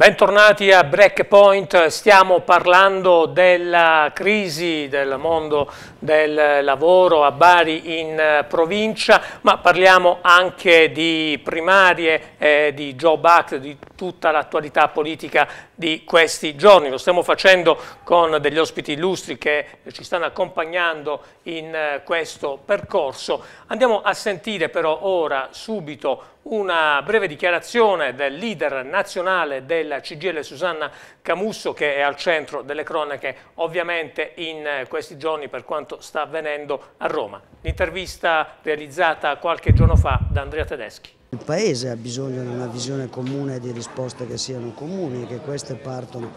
Bentornati a Breakpoint, stiamo parlando della crisi del mondo del lavoro a Bari in eh, provincia, ma parliamo anche di primarie, eh, di Job Act, di tutta l'attualità politica di questi giorni. Lo stiamo facendo con degli ospiti illustri che ci stanno accompagnando in eh, questo percorso. Andiamo a sentire però ora subito una breve dichiarazione del leader nazionale della CGL Susanna Camusso che è al centro delle cronache ovviamente in eh, questi giorni per quanto sta avvenendo a Roma. L'intervista realizzata qualche giorno fa da Andrea Tedeschi. Il Paese ha bisogno di una visione comune e di risposte che siano comuni e che queste partono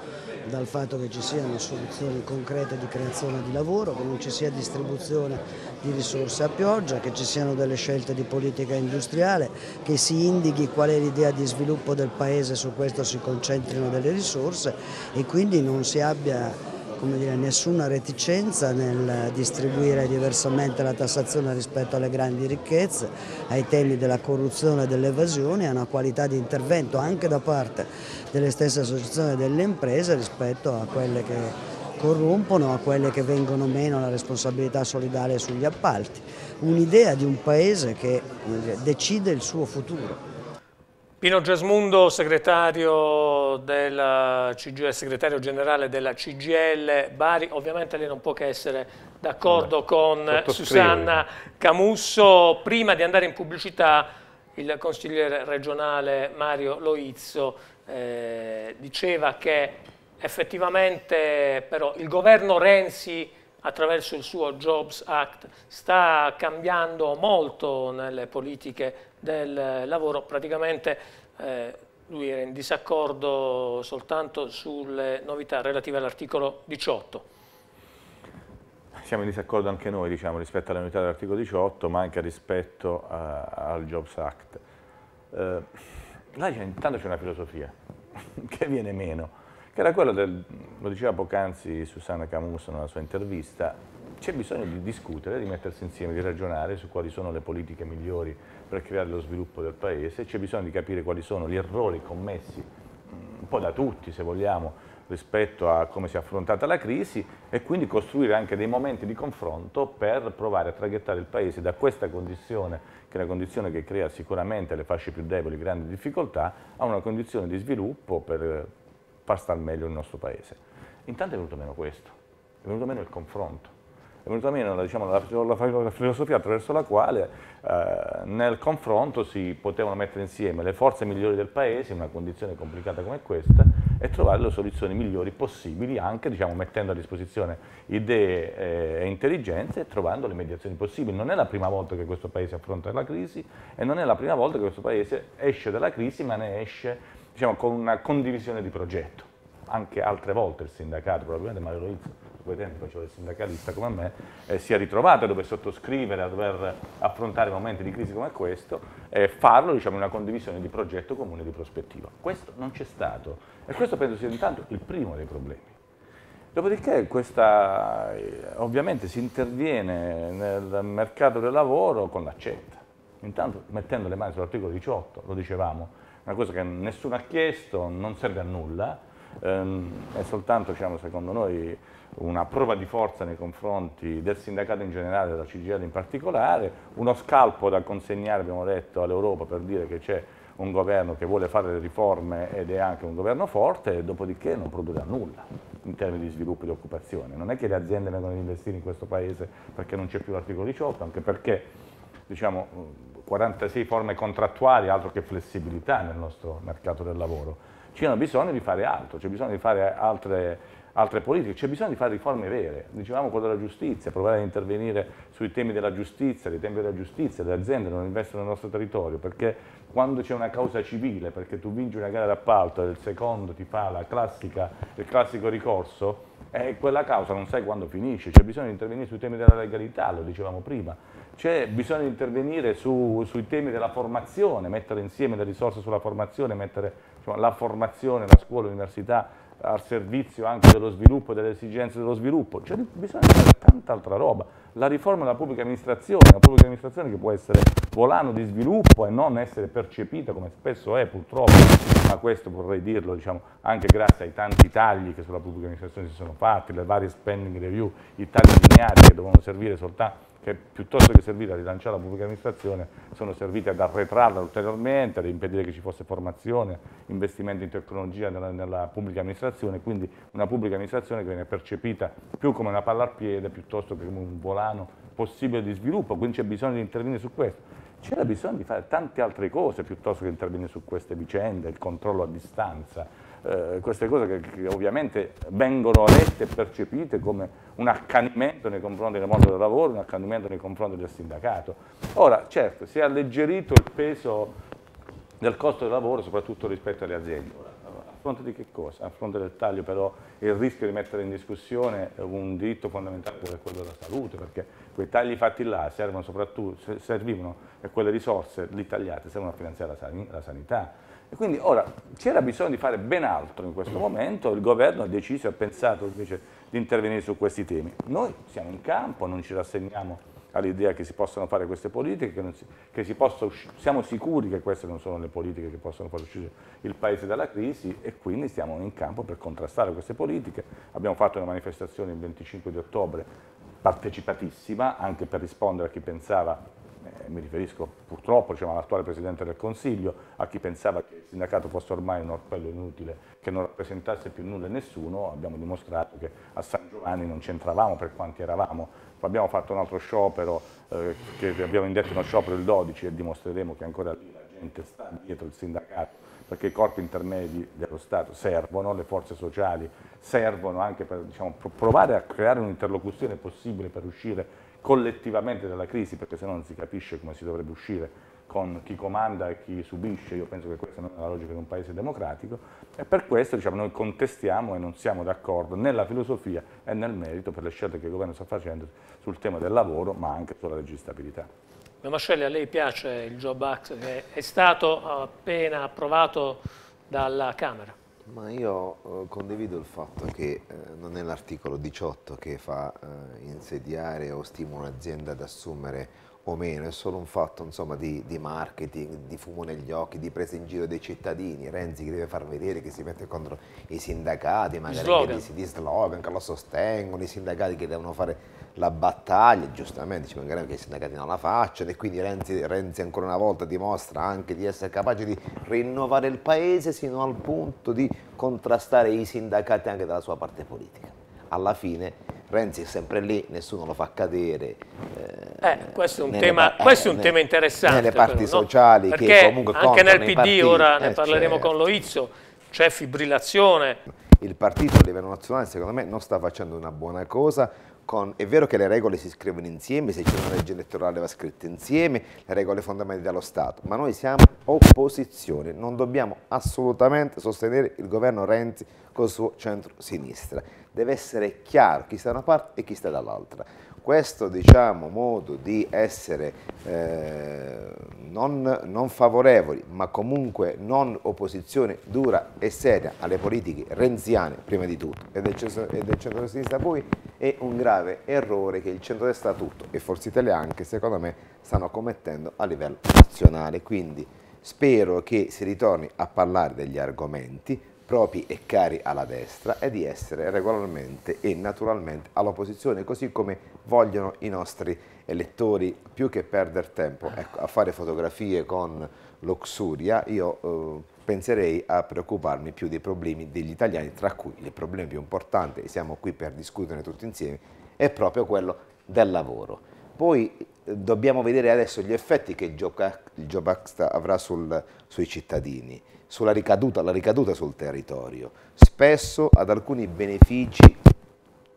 dal fatto che ci siano soluzioni concrete di creazione di lavoro, che non ci sia distribuzione di risorse a pioggia, che ci siano delle scelte di politica industriale, che si indichi qual è l'idea di sviluppo del Paese, su questo si concentrino delle risorse e quindi non si abbia dire, nessuna reticenza nel distribuire diversamente la tassazione rispetto alle grandi ricchezze, ai temi della corruzione e dell'evasione, a una qualità di intervento anche da parte delle stesse associazioni e delle imprese rispetto a quelle che corrompono, a quelle che vengono meno la responsabilità solidale sugli appalti. Un'idea di un paese che dire, decide il suo futuro. Pino Gesmundo, segretario, della CGL, segretario generale della CGL Bari, ovviamente lei non può che essere d'accordo con Susanna Camusso. Prima di andare in pubblicità, il consigliere regionale Mario Loizzo eh, diceva che effettivamente però il governo Renzi attraverso il suo Jobs Act sta cambiando molto nelle politiche del lavoro, praticamente eh, lui era in disaccordo soltanto sulle novità relative all'articolo 18. Siamo in disaccordo anche noi diciamo, rispetto alle novità dell'articolo 18 ma anche rispetto a, eh, al Jobs Act. Eh, là intanto c'è una filosofia che viene meno che era quella del, lo diceva poc'anzi Susanna Camus nella sua intervista, c'è bisogno di discutere, di mettersi insieme, di ragionare su quali sono le politiche migliori per creare lo sviluppo del paese, c'è bisogno di capire quali sono gli errori commessi mm, un po' da tutti se vogliamo rispetto a come si è affrontata la crisi e quindi costruire anche dei momenti di confronto per provare a traghettare il Paese da questa condizione, che è una condizione che crea sicuramente alle fasce più deboli grandi difficoltà, a una condizione di sviluppo per eh, far star meglio il nostro Paese. Intanto è venuto meno questo, è venuto meno il confronto è venuta meno diciamo, la, la, filosofia attraverso la quale eh, nel confronto si potevano mettere insieme le forze migliori del paese in una condizione complicata come questa e trovare le soluzioni migliori possibili anche diciamo, mettendo a disposizione idee eh, e intelligenze e trovando le mediazioni possibili. Non è la prima volta che questo paese affronta la crisi e non è la prima volta che questo paese esce dalla crisi ma ne esce diciamo, con una condivisione di progetto. Anche altre volte il sindacato, probabilmente Mario Loizzo due tempi facevo il sindacalista come me, eh, si è ritrovato a dover sottoscrivere, a dover affrontare momenti di crisi come questo e farlo diciamo, in una condivisione di progetto comune di prospettiva. Questo non c'è stato e questo penso sia intanto il primo dei problemi. Dopodiché questa, eh, ovviamente si interviene nel mercato del lavoro con l'accetta, intanto mettendo le mani sull'articolo 18, lo dicevamo, una cosa che nessuno ha chiesto, non serve a nulla, ehm, è soltanto diciamo, secondo noi una prova di forza nei confronti del sindacato in generale, della CGL in particolare, uno scalpo da consegnare, abbiamo detto, all'Europa per dire che c'è un governo che vuole fare le riforme ed è anche un governo forte, dopodiché non produrrà nulla in termini di sviluppo e di occupazione. Non è che le aziende vengono ad investire in questo paese perché non c'è più l'articolo 18, anche perché diciamo, 46 forme contrattuali, altro che flessibilità nel nostro mercato del lavoro. C'è bisogno di fare altro, c'è bisogno di fare altre altre politiche, c'è bisogno di fare riforme vere, dicevamo quello della giustizia, provare ad intervenire sui temi della giustizia, dei tempi della giustizia, le aziende non investono nel nostro territorio, perché quando c'è una causa civile, perché tu vinci una gara d'appalto e il secondo ti fa classica, il classico ricorso, eh, quella causa non sai quando finisce, c'è bisogno di intervenire sui temi della legalità, lo dicevamo prima, c'è bisogno di intervenire su, sui temi della formazione, mettere insieme le risorse sulla formazione, mettere diciamo, la formazione, la scuola, l'università al servizio anche dello sviluppo e delle esigenze dello sviluppo, cioè bisogna fare tanta altra roba. La riforma della pubblica amministrazione, la pubblica amministrazione che può essere volano di sviluppo e non essere percepita come spesso è purtroppo, ma questo vorrei dirlo diciamo, anche grazie ai tanti tagli che sulla pubblica amministrazione si sono fatti, le varie spending review, i tagli lineari che devono servire soltanto che piuttosto che servire a rilanciare la pubblica amministrazione sono servite ad arretrarla ulteriormente, ad impedire che ci fosse formazione, investimenti in tecnologia nella, nella pubblica amministrazione, quindi una pubblica amministrazione che viene percepita più come una palla al piede piuttosto che come un volano possibile di sviluppo, quindi c'è bisogno di intervenire su questo. C'era bisogno di fare tante altre cose piuttosto che intervenire su queste vicende, il controllo a distanza, eh, queste cose che, che, ovviamente vengono lette e percepite come un accanimento nei confronti del mondo del lavoro, un accanimento nei confronti del sindacato. Ora, certo, si è alleggerito il peso del costo del lavoro, soprattutto rispetto alle aziende. A fronte di che cosa? A fronte del taglio però il rischio di mettere in discussione un diritto fondamentale come quello della salute, perché quei tagli fatti là servono soprattutto, servivano e quelle risorse lì tagliate servono a finanziare la sanità e quindi ora c'era bisogno di fare ben altro in questo momento, il governo ha deciso e ha pensato invece di intervenire su questi temi. Noi siamo in campo, non ci rassegniamo all'idea che si possano fare queste politiche, che, si, che si siamo sicuri che queste non sono le politiche che possono far uscire il Paese dalla crisi e quindi stiamo in campo per contrastare queste politiche. Abbiamo fatto una manifestazione il 25 di ottobre partecipatissima, anche per rispondere a chi pensava mi riferisco purtroppo diciamo, all'attuale Presidente del Consiglio, a chi pensava che il sindacato fosse ormai un orpello inutile, che non rappresentasse più nulla e nessuno, abbiamo dimostrato che a San Giovanni non c'entravamo per quanti eravamo, abbiamo fatto un altro sciopero, eh, che abbiamo indetto uno sciopero il 12 e dimostreremo che ancora lì la gente sta dietro il sindacato perché i corpi intermedi dello Stato servono, le forze sociali servono anche per diciamo, provare a creare un'interlocuzione possibile per uscire collettivamente dalla crisi, perché se no non si capisce come si dovrebbe uscire con chi comanda e chi subisce, io penso che questa non è la logica di un paese democratico, e per questo diciamo, noi contestiamo e non siamo d'accordo nella filosofia e nel merito per le scelte che il governo sta facendo sul tema del lavoro, ma anche sulla legge di stabilità. Mascelli, a lei piace il Job Act che è stato appena approvato dalla Camera? Ma io eh, condivido il fatto che eh, non è l'articolo 18 che fa eh, insediare o stimola un'azienda ad assumere o meno, è solo un fatto insomma, di, di, marketing, di fumo negli occhi, di presa in giro dei cittadini. Renzi che deve far vedere che si mette contro i sindacati, magari slogan. Di, di slogan, che lo sostengono, i sindacati che devono fare la battaglia, giustamente ci mancherebbe che i sindacati non la facciano e quindi Renzi, Renzi, ancora una volta dimostra anche di essere capace di rinnovare il paese sino al punto di contrastare i sindacati anche dalla sua parte politica alla fine Renzi è sempre lì, nessuno lo fa cadere. Eh, eh, questo è un, tema, eh, questo è un tema, interessante. Nelle parti però, sociali no? che comunque Anche nel PD, partiti, ora ne eh, parleremo certo. con Loizzo, c'è fibrillazione. Il partito a livello nazionale secondo me non sta facendo una buona cosa, con, è vero che le regole si scrivono insieme, se c'è una legge elettorale va scritta insieme, le regole fondamentali dello Stato, ma noi siamo opposizione, non dobbiamo assolutamente sostenere il governo Renzi con il suo centro-sinistra deve essere chiaro chi sta da una parte e chi sta dall'altra. Questo diciamo, modo di essere eh, non, non favorevoli, ma comunque non opposizione dura e seria alle politiche renziane, prima di tutto, e del, e del centro-sinistra poi, è un grave errore che il centro-destra tutto, e Forza Italia anche, secondo me, stanno commettendo a livello nazionale. Quindi spero che si ritorni a parlare degli argomenti, propri e cari alla destra e di essere regolarmente e naturalmente all'opposizione, così come vogliono i nostri elettori, più che perdere tempo ecco, a fare fotografie con l'Oxuria, io eh, penserei a preoccuparmi più dei problemi degli italiani, tra cui il problema più importante, e siamo qui per discuterne tutti insieme, è proprio quello del lavoro. Poi eh, dobbiamo vedere adesso gli effetti che il Job avrà sul, sui cittadini sulla ricaduta, la ricaduta sul territorio. Spesso ad alcuni benefici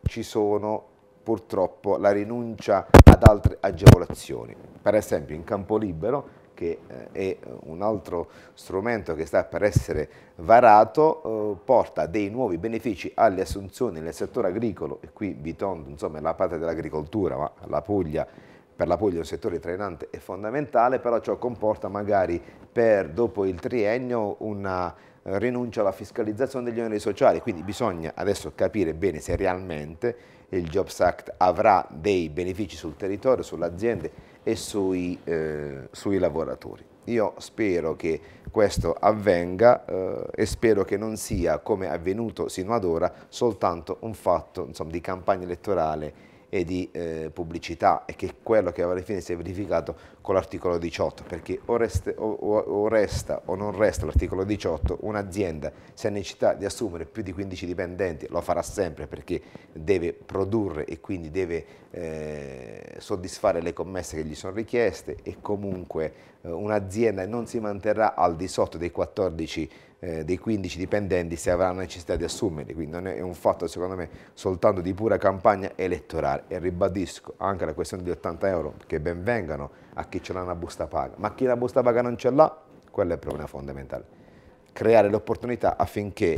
ci sono purtroppo la rinuncia ad altre agevolazioni. Per esempio in campo libero, che eh, è un altro strumento che sta per essere varato, eh, porta dei nuovi benefici alle assunzioni nel settore agricolo, e qui Bitondo insomma, è la parte dell'agricoltura, ma la Puglia per la Puglia è un settore trainante è fondamentale, però ciò comporta magari per dopo il triennio una eh, rinuncia alla fiscalizzazione degli oneri sociali, quindi bisogna adesso capire bene se realmente il Jobs Act avrà dei benefici sul territorio, sulle aziende e sui, eh, sui lavoratori. Io spero che questo avvenga eh, e spero che non sia, come è avvenuto sino ad ora, soltanto un fatto insomma, di campagna elettorale e di eh, pubblicità e che è quello che alla fine si è verificato con l'articolo 18 perché o, resta o, o, resta, o non resta l'articolo 18 un'azienda se ha necessità di assumere più di 15 dipendenti lo farà sempre perché deve produrre e quindi deve eh, soddisfare le commesse che gli sono richieste e comunque eh, un'azienda non si manterrà al di sotto dei 14 dipendenti eh, dei 15 dipendenti se avranno necessità di assumerli, quindi non è un fatto secondo me soltanto di pura campagna elettorale e ribadisco anche la questione di 80 euro che benvengano a chi ce l'ha una busta paga, ma chi la busta paga non ce l'ha, quello è il problema fondamentale, creare l'opportunità affinché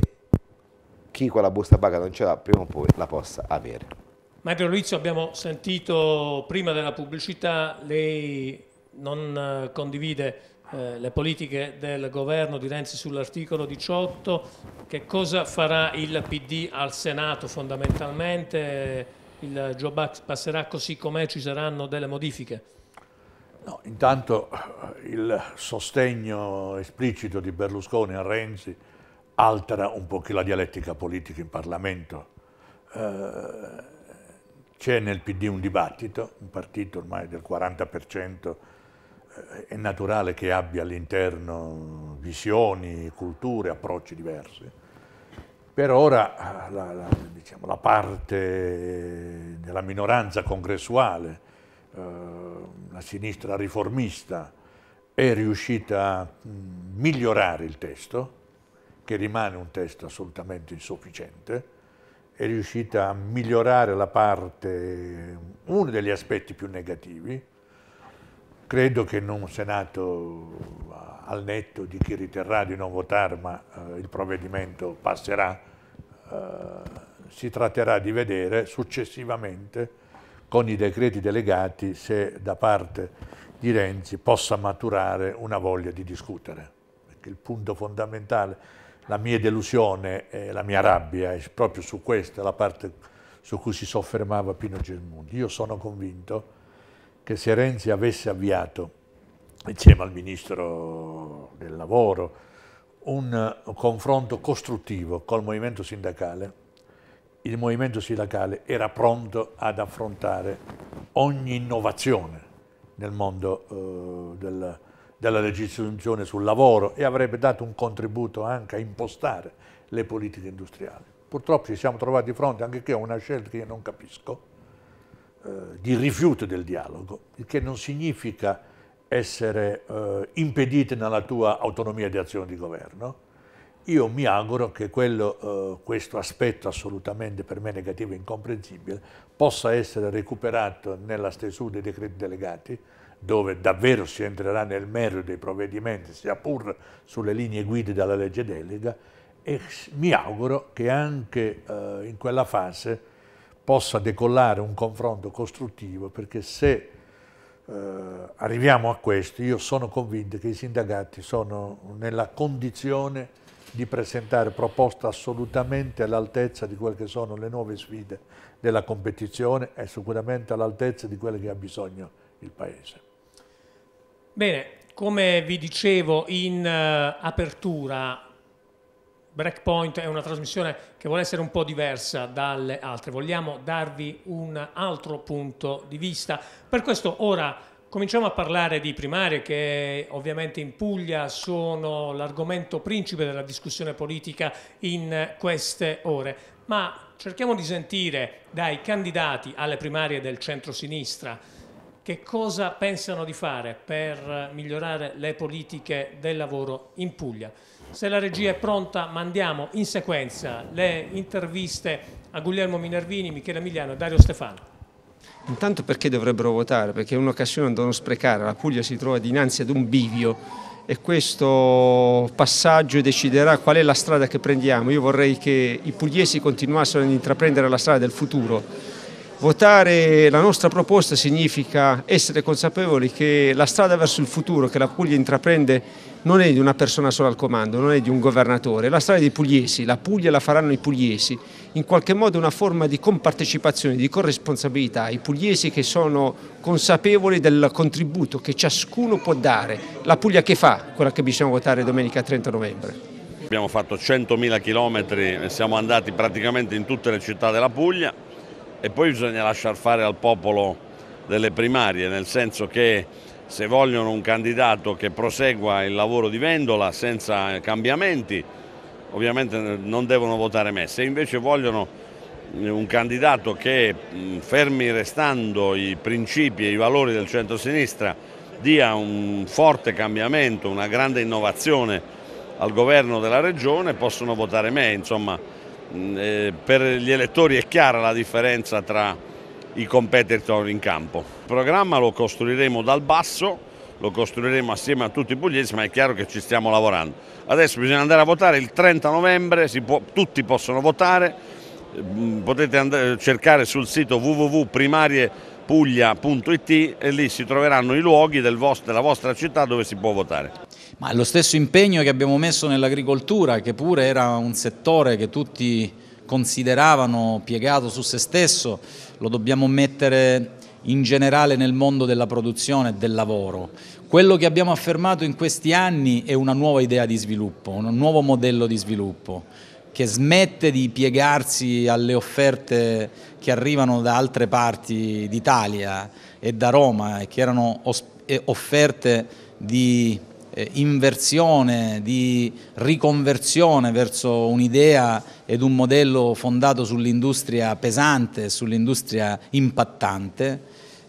chi con la busta paga non ce l'ha prima o poi la possa avere. Mario Luizio, abbiamo sentito prima della pubblicità, lei non eh, condivide eh, le politiche del governo di Renzi sull'articolo 18, che cosa farà il PD al Senato fondamentalmente? Il Job passerà così com'è, ci saranno delle modifiche? No, intanto eh, il sostegno esplicito di Berlusconi a Renzi altera un po' la dialettica politica in Parlamento. Eh, c'è nel PD un dibattito, un partito ormai del 40% è naturale che abbia all'interno visioni, culture, approcci diversi. Per ora la, la, diciamo, la parte della minoranza congressuale, eh, la sinistra riformista, è riuscita a mm, migliorare il testo, che rimane un testo assolutamente insufficiente, è riuscita a migliorare la parte, uno degli aspetti più negativi, Credo che in un Senato eh, al netto di chi riterrà di non votare, ma eh, il provvedimento passerà, eh, si tratterà di vedere successivamente con i decreti delegati se da parte di Renzi possa maturare una voglia di discutere. Perché il punto fondamentale, la mia delusione e la mia rabbia è proprio su questa, la parte su cui si soffermava Pino Germundi. Io sono convinto che se Renzi avesse avviato, insieme al Ministro del Lavoro, un confronto costruttivo col movimento sindacale, il movimento sindacale era pronto ad affrontare ogni innovazione nel mondo eh, del, della legislazione sul lavoro e avrebbe dato un contributo anche a impostare le politiche industriali. Purtroppo ci siamo trovati di fronte anche qui a una scelta che io non capisco, eh, di rifiuto del dialogo, il che non significa essere eh, impediti nella tua autonomia di azione di governo. Io mi auguro che quello, eh, questo aspetto assolutamente per me negativo e incomprensibile possa essere recuperato nella stesura dei decreti delegati, dove davvero si entrerà nel merito dei provvedimenti, sia pur sulle linee guida della legge delega, e mi auguro che anche eh, in quella fase possa decollare un confronto costruttivo perché se eh, arriviamo a questo io sono convinto che i sindacati sono nella condizione di presentare proposte assolutamente all'altezza di quelle che sono le nuove sfide della competizione e sicuramente all'altezza di quelle che ha bisogno il Paese. Bene, come vi dicevo in eh, apertura, Breakpoint è una trasmissione che vuole essere un po' diversa dalle altre, vogliamo darvi un altro punto di vista. Per questo ora cominciamo a parlare di primarie che ovviamente in Puglia sono l'argomento principe della discussione politica in queste ore, ma cerchiamo di sentire dai candidati alle primarie del centro-sinistra che cosa pensano di fare per migliorare le politiche del lavoro in Puglia. Se la regia è pronta mandiamo in sequenza le interviste a Guglielmo Minervini, Michele Emiliano e Dario Stefano. Intanto perché dovrebbero votare? Perché è un'occasione da non sprecare, la Puglia si trova dinanzi ad un bivio e questo passaggio deciderà qual è la strada che prendiamo. Io vorrei che i pugliesi continuassero ad intraprendere la strada del futuro Votare la nostra proposta significa essere consapevoli che la strada verso il futuro che la Puglia intraprende non è di una persona sola al comando, non è di un governatore, è la strada dei pugliesi, la Puglia la faranno i pugliesi, in qualche modo una forma di compartecipazione, di corresponsabilità, i pugliesi che sono consapevoli del contributo che ciascuno può dare, la Puglia che fa, quella che bisogna votare domenica 30 novembre. Abbiamo fatto 100.000 km, siamo andati praticamente in tutte le città della Puglia, e poi bisogna lasciar fare al popolo delle primarie, nel senso che se vogliono un candidato che prosegua il lavoro di Vendola senza cambiamenti, ovviamente non devono votare me. Se invece vogliono eh, un candidato che, mm, fermi restando i principi e i valori del centro-sinistra, dia un forte cambiamento, una grande innovazione al governo della regione, possono votare me. Insomma, eh, per gli elettori è chiara la differenza tra i competitor in campo. Il programma lo costruiremo dal basso, lo costruiremo assieme a tutti i pugliesi, ma è chiaro che ci stiamo lavorando. Adesso bisogna andare a votare il 30 novembre, può, tutti possono votare, mm, potete andare, cercare sul sito www.primariepuglia.it e lì si troveranno i luoghi del vostro, della vostra città dove si può votare. Ma lo stesso impegno che abbiamo messo nell'agricoltura, che pure era un settore che tutti consideravano piegato su se stesso, lo dobbiamo mettere in generale nel mondo della produzione e del lavoro. Quello che abbiamo affermato in questi anni è una nuova idea di sviluppo, un nuovo modello di sviluppo che smette di piegarsi alle offerte che arrivano da altre parti d'Italia e da Roma e eh, che erano eh, offerte di eh, inversione, di riconversione verso un'idea ed un modello fondato sull'industria pesante, sull'industria impattante,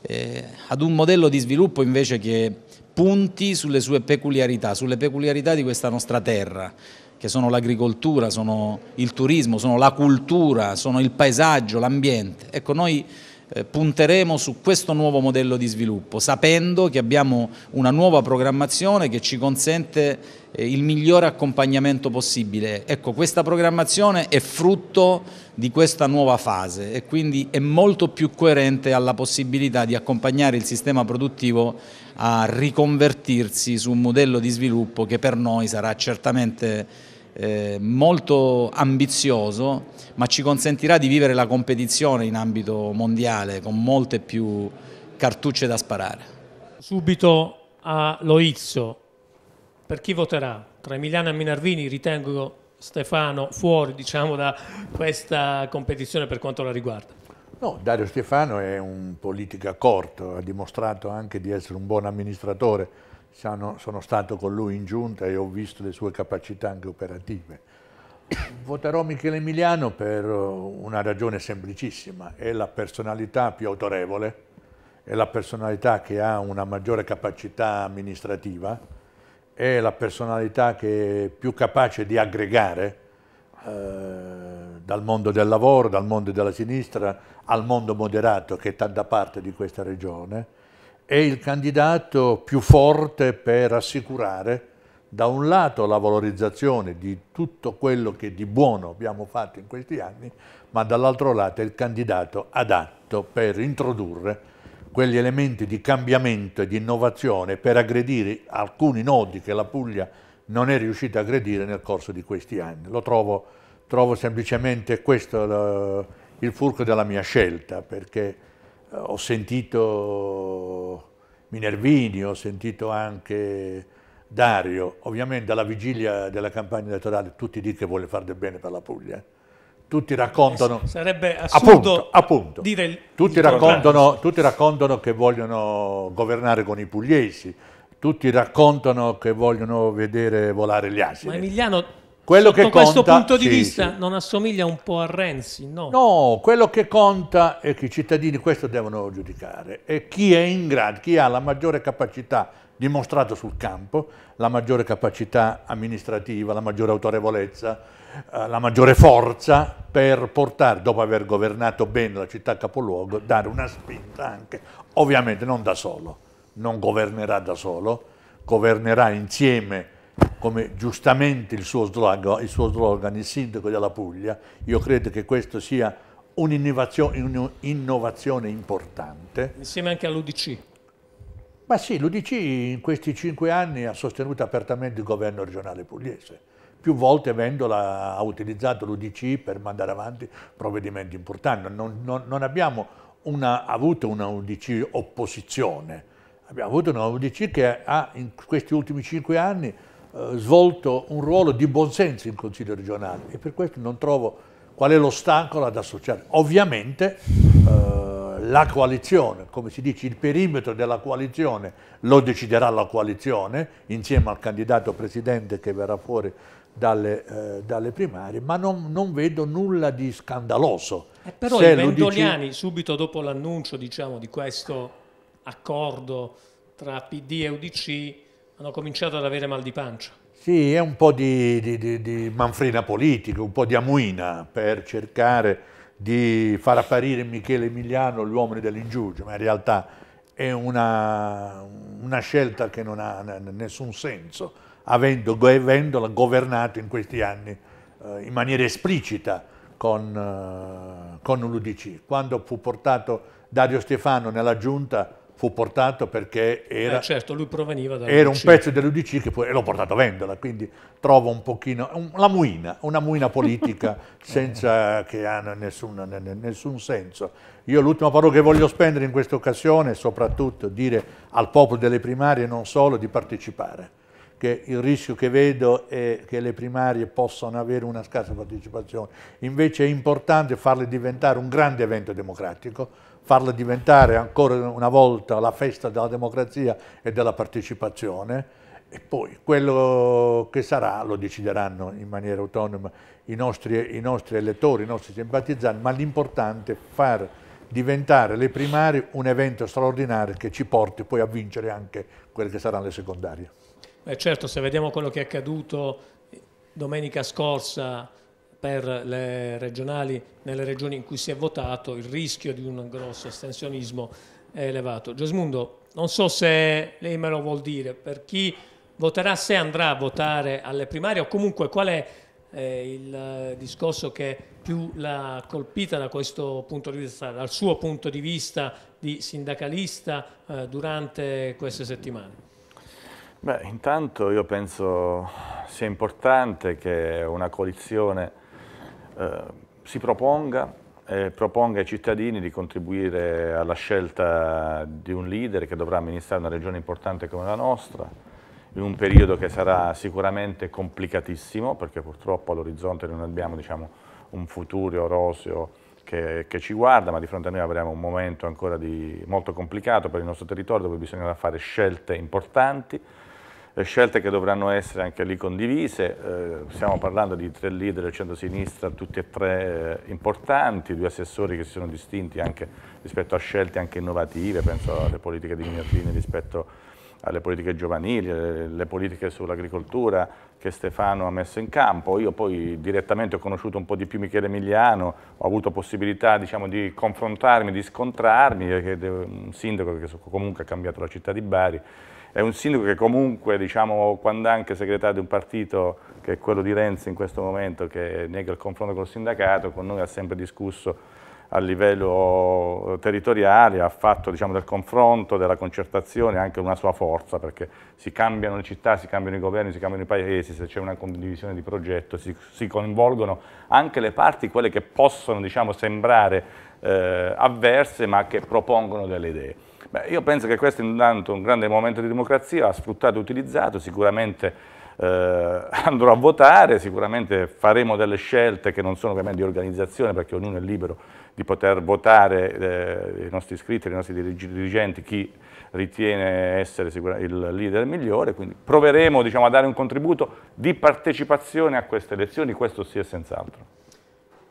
eh, ad un modello di sviluppo invece che punti sulle sue peculiarità, sulle peculiarità di questa nostra terra, che sono l'agricoltura, sono il turismo, sono la cultura, sono il paesaggio, l'ambiente. Ecco, noi eh, punteremo su questo nuovo modello di sviluppo, sapendo che abbiamo una nuova programmazione che ci consente eh, il migliore accompagnamento possibile. Ecco, questa programmazione è frutto di questa nuova fase e quindi è molto più coerente alla possibilità di accompagnare il sistema produttivo a riconvertirsi su un modello di sviluppo che per noi sarà certamente eh, molto ambizioso, ma ci consentirà di vivere la competizione in ambito mondiale con molte più cartucce da sparare. Subito a Loizzo, per chi voterà? Tra Emiliano e Minervini ritengo Stefano fuori diciamo, da questa competizione per quanto la riguarda. No, Dario Stefano è un politico corto, ha dimostrato anche di essere un buon amministratore sono, sono stato con lui in giunta e ho visto le sue capacità anche operative. Voterò Michele Emiliano per eh, una ragione semplicissima, è la personalità più autorevole, è la personalità che ha una maggiore capacità amministrativa, è la personalità che è più capace di aggregare eh, dal mondo del lavoro, dal mondo della sinistra, al mondo moderato che è tanta parte di questa regione è il candidato più forte per assicurare da un lato la valorizzazione di tutto quello che di buono abbiamo fatto in questi anni, ma dall'altro lato è il candidato adatto per introdurre quegli elementi di cambiamento e di innovazione per aggredire alcuni nodi che la Puglia non è riuscita a aggredire nel corso di questi anni. Lo trovo, trovo semplicemente questo eh, il fulcro della mia scelta, perché eh, ho sentito Minervini, ho sentito anche Dario, ovviamente alla vigilia della campagna elettorale tutti dicono che vuole fare del bene per la Puglia, eh. tutti raccontano, eh sarebbe appunto, appunto, dire tutti raccontano, tutti raccontano che vogliono governare con i pugliesi, tutti raccontano che vogliono vedere volare gli asini. Ma Emiliano quello Sotto che questo punto di sì, vista sì. non assomiglia un po' a Renzi, no? No, quello che conta è che i cittadini questo devono giudicare e chi è in grado, chi ha la maggiore capacità dimostrata sul campo, la maggiore capacità amministrativa, la maggiore autorevolezza, eh, la maggiore forza per portare, dopo aver governato bene la città capoluogo, dare una spinta anche, ovviamente non da solo, non governerà da solo, governerà insieme come giustamente il suo, slogan, il suo slogan, il sindaco della Puglia, io credo che questo sia un'innovazione importante. Insieme anche all'UDC. Ma sì, l'UDC in questi cinque anni ha sostenuto apertamente il governo regionale pugliese, più volte vendola, ha utilizzato l'UDC per mandare avanti provvedimenti importanti. Non, non, non abbiamo una, avuto una UDC opposizione, abbiamo avuto una UDC che ha in questi ultimi cinque anni eh, svolto un ruolo di buonsenso in Consiglio regionale e per questo non trovo qual è l'ostacolo ad associare. Ovviamente eh, la coalizione, come si dice, il perimetro della coalizione lo deciderà la coalizione insieme al candidato presidente che verrà fuori dalle, eh, dalle, primarie, ma non, non, vedo nulla di scandaloso. Eh però Se i Vendoliani, dici... subito dopo l'annuncio diciamo, di questo accordo tra PD e UDC, hanno cominciato ad avere mal di pancia. Sì, è un po' di, di, di, di manfrina politica, un po' di amuina per cercare di far apparire Michele Emiliano l'uomo dell'ingiugio, ma in realtà è una, una, scelta che non ha nessun senso, avendo, avendola governato in questi anni eh, in maniera esplicita con, eh, con l'Udc. Quando fu portato Dario Stefano nella giunta fu portato perché era, eh certo, era un pezzo dell'UDC che poi l'ho portato a venderla, quindi trovo un pochino, un, la muina, una muina politica senza che ha nessun, nessun senso. Io l'ultima parola che voglio spendere in questa occasione è soprattutto dire al popolo delle primarie non solo di partecipare, che il rischio che vedo è che le primarie possano avere una scarsa partecipazione, invece è importante farle diventare un grande evento democratico, farla diventare ancora una volta la festa della democrazia e della partecipazione e poi quello che sarà lo decideranno in maniera autonoma i nostri, i nostri elettori, i nostri simpatizzanti, ma l'importante è far diventare le primarie un evento straordinario che ci porti poi a vincere anche quelle che saranno le secondarie. Beh certo, se vediamo quello che è accaduto domenica scorsa per le regionali nelle regioni in cui si è votato il rischio di un grosso astensionismo è elevato. Giosmundo, non so se lei me lo vuol dire, per chi voterà se andrà a votare alle primarie o comunque qual è eh, il eh, discorso che più l'ha colpita da questo punto di vista, dal suo punto di vista di sindacalista eh, durante queste settimane? Beh, intanto io penso sia importante che una coalizione eh, si proponga, eh, proponga ai cittadini di contribuire alla scelta di un leader che dovrà amministrare una regione importante come la nostra, in un periodo che sarà sicuramente complicatissimo, perché purtroppo all'orizzonte non abbiamo diciamo, un futuro roseo che, che, ci guarda, ma di fronte a noi avremo un momento ancora di, molto complicato per il nostro territorio dove bisognerà fare scelte importanti, eh, scelte che dovranno essere anche lì condivise, eh, stiamo parlando di tre leader del centro-sinistra, tutti e tre eh, importanti, due assessori che si sono distinti anche rispetto a scelte anche innovative, penso alle politiche di Minervini rispetto alle politiche giovanili, le, eh, le politiche sull'agricoltura che Stefano ha messo in campo. Io poi direttamente ho conosciuto un po' di più Michele Emiliano, ho avuto possibilità diciamo, di confrontarmi, di scontrarmi, perché eh, è un sindaco che comunque ha cambiato la città di Bari è un sindaco che comunque, diciamo, quando anche segretario di un partito che è quello di Renzi in questo momento, che nega il confronto col sindacato, con noi ha sempre discusso a livello territoriale, ha fatto diciamo, del confronto, della concertazione anche una sua forza, perché si cambiano le città, si cambiano i governi, si cambiano i paesi, se c'è una condivisione di progetto, si, si, coinvolgono anche le parti, quelle che possono diciamo, sembrare eh, avverse ma che propongono delle idee. Beh, io penso che questo è intanto un grande momento di democrazia, va sfruttato e utilizzato, sicuramente eh, andrò a votare, sicuramente faremo delle scelte che non sono ovviamente di organizzazione perché ognuno è libero di poter votare eh, i nostri iscritti, i nostri dirigenti, chi ritiene essere il leader migliore, quindi proveremo diciamo, a dare un contributo di partecipazione a queste elezioni, questo sì e senz'altro.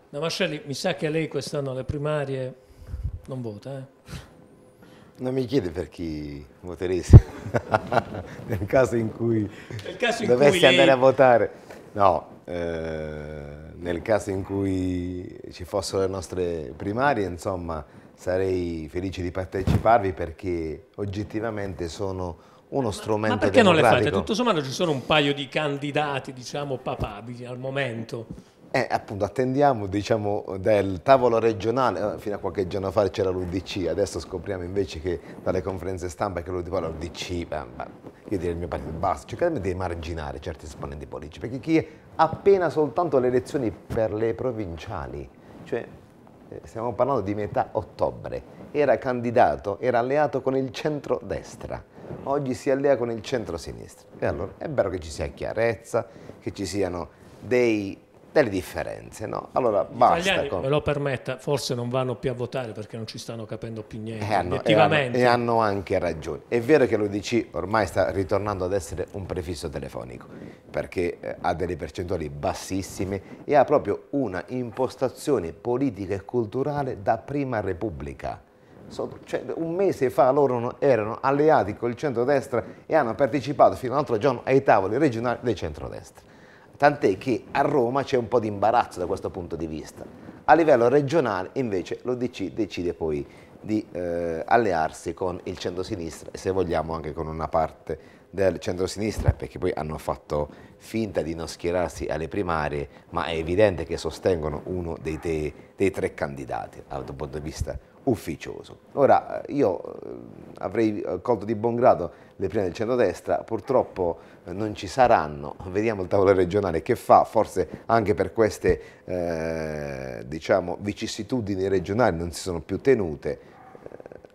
No, mi sa che lei quest'anno alle primarie non vota, eh? Non mi chiede per chi voteresti, nel caso in cui caso in dovessi cui lei... andare a votare. No, eh, nel caso in cui ci fossero le nostre primarie, insomma, sarei felice di parteciparvi perché oggettivamente sono uno strumento ma, ma perché non le fate? Tutto sommato ci sono un paio di candidati, diciamo, papabili al momento. Eh, appunto, attendiamo diciamo, del tavolo regionale, eh, fino a qualche giorno fa c'era l'Udc, adesso scopriamo invece che dalle conferenze stampa che l'Udc, beh, beh, io direi il mio partito basta, cercate di marginare certi esponenti politici, perché chi è appena soltanto le elezioni per le provinciali, cioè eh, stiamo parlando di metà ottobre, era candidato, era alleato con il centro-destra, oggi si allea con il centro-sinistra. E allora è vero che ci sia chiarezza, che ci siano dei delle differenze, no? Allora basta. Gli italiani, con... me lo permetta, forse non vanno più a votare perché non ci stanno capendo più niente, e eh, hanno, e hanno, e hanno, anche ragione. È vero che l'UDC ormai sta ritornando ad essere un prefisso telefonico, perché eh, ha delle percentuali bassissime e ha proprio una impostazione politica e culturale da prima repubblica. cioè, un mese fa loro erano alleati col centrodestra e hanno partecipato fino all'altro giorno ai tavoli regionali del centrodestra tant'è che a Roma c'è un po' di imbarazzo da questo punto di vista. A livello regionale invece l'ODC decide poi di eh, allearsi con il centro-sinistra e se vogliamo anche con una parte del centro-sinistra perché poi hanno fatto finta di non schierarsi alle primarie ma è evidente che sostengono uno dei, dei, dei tre candidati dal punto di vista ufficioso. Ora, eh, io eh, avrei eh, colto di buon grado le prime del centrodestra, purtroppo non ci saranno, vediamo il tavolo regionale che fa, forse anche per queste eh, diciamo, vicissitudini regionali non si sono più tenute,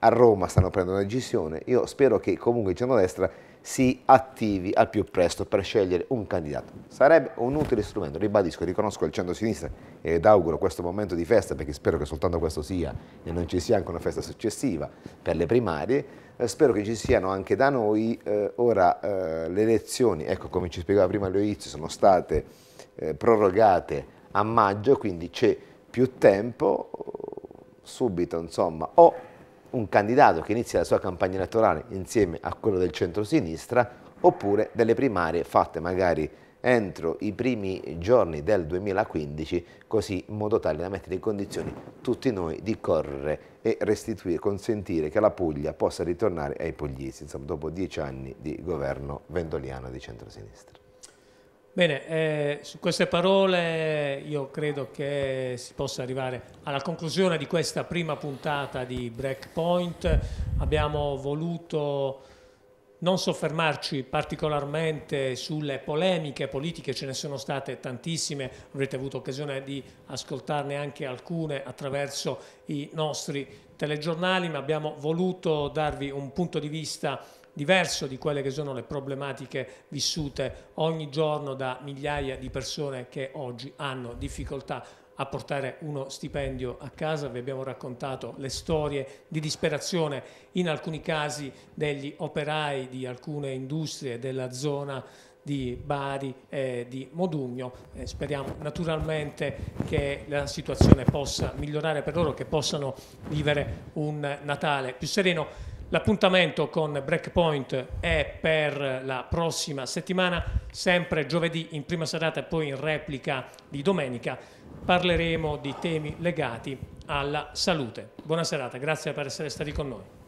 a Roma stanno prendendo una decisione, io spero che comunque il centrodestra si attivi al più presto per scegliere un candidato. Sarebbe un utile strumento, ribadisco, riconosco il centro-sinistra ed auguro questo momento di festa, perché spero che soltanto questo sia e non ci sia anche una festa successiva per le primarie, eh, spero che ci siano anche da noi eh, ora eh, le elezioni, ecco come ci spiegava prima Leoizio, sono state eh, prorogate a maggio, quindi c'è più tempo, subito insomma, o un candidato che inizia la sua campagna elettorale insieme a quello del centrosinistra oppure delle primarie fatte magari entro i primi giorni del 2015 così in modo tale da mettere in condizioni tutti noi di correre e restituire, consentire che la Puglia possa ritornare ai pugliesi insomma, dopo dieci anni di governo vendoliano di centrosinistra. Bene, eh, su queste parole io credo che si possa arrivare alla conclusione di questa prima puntata di Breakpoint. Abbiamo voluto non soffermarci particolarmente sulle polemiche politiche, ce ne sono state tantissime, avrete avuto occasione di ascoltarne anche alcune attraverso i nostri telegiornali, ma abbiamo voluto darvi un punto di vista diverso di quelle che sono le problematiche vissute ogni giorno da migliaia di persone che oggi hanno difficoltà a portare uno stipendio a casa, vi abbiamo raccontato le storie di disperazione in alcuni casi degli operai di alcune industrie della zona di Bari e di Modugno. Eh, speriamo naturalmente che la situazione possa migliorare per loro, che possano vivere un Natale più sereno. L'appuntamento con Breakpoint è per la prossima settimana, sempre giovedì in prima serata e poi in replica di domenica. Parleremo di temi legati alla salute. Buona serata, grazie per essere stati con noi.